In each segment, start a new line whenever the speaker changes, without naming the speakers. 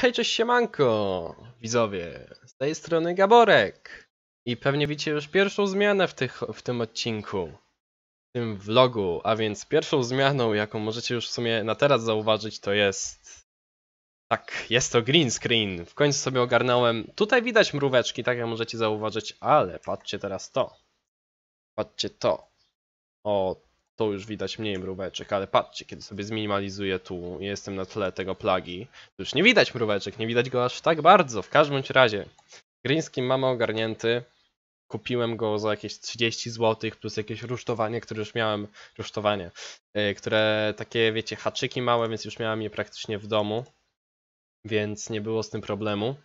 Hej, cześć, siemanko, widzowie. Z tej strony Gaborek. I pewnie widzicie już pierwszą zmianę w, tych, w tym odcinku. W tym vlogu. A więc pierwszą zmianą, jaką możecie już w sumie na teraz zauważyć, to jest... Tak, jest to green screen. W końcu sobie ogarnąłem. Tutaj widać mróweczki, tak jak możecie zauważyć, ale patrzcie teraz to. Patrzcie to. O, to już widać mniej mróweczek, ale patrzcie, kiedy sobie zminimalizuję tu jestem na tle tego plagi, to już nie widać mróweczek, nie widać go aż tak bardzo. W każdym razie, Greenskin mamy ogarnięty. Kupiłem go za jakieś 30 zł plus jakieś rusztowanie, które już miałem, rusztowanie, e, które takie wiecie, haczyki małe, więc już miałem je praktycznie w domu, więc nie było z tym problemu.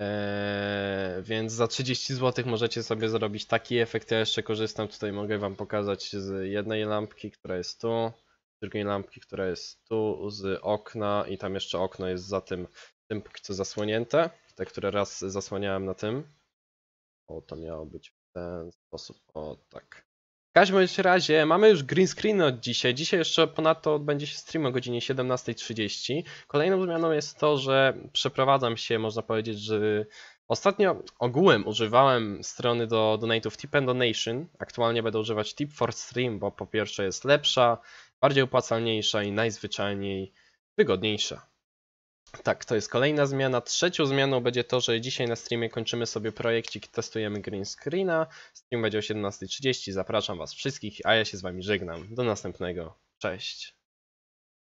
E, więc za 30 zł możecie sobie zrobić taki efekt. Ja jeszcze korzystam, tutaj mogę wam pokazać z jednej lampki, która jest tu, z drugiej lampki, która jest tu, z okna i tam jeszcze okno jest za tym, tym póki co zasłonięte. Te, które raz zasłaniałem na tym. O, to miało być w ten sposób. O, tak. W każdym razie mamy już green screen od dzisiaj. Dzisiaj jeszcze ponadto odbędzie się stream o godzinie 17.30. Kolejną zmianą jest to, że przeprowadzam się, można powiedzieć, że Ostatnio ogółem używałem strony do donate'ów Tip and Donation. Aktualnie będę używać Tip for Stream, bo po pierwsze jest lepsza, bardziej opłacalniejsza i najzwyczajniej wygodniejsza. Tak, to jest kolejna zmiana. Trzecią zmianą będzie to, że dzisiaj na streamie kończymy sobie projekcik, testujemy green screena. Stream będzie o 17.30. Zapraszam Was wszystkich, a ja się z Wami żegnam. Do następnego. Cześć.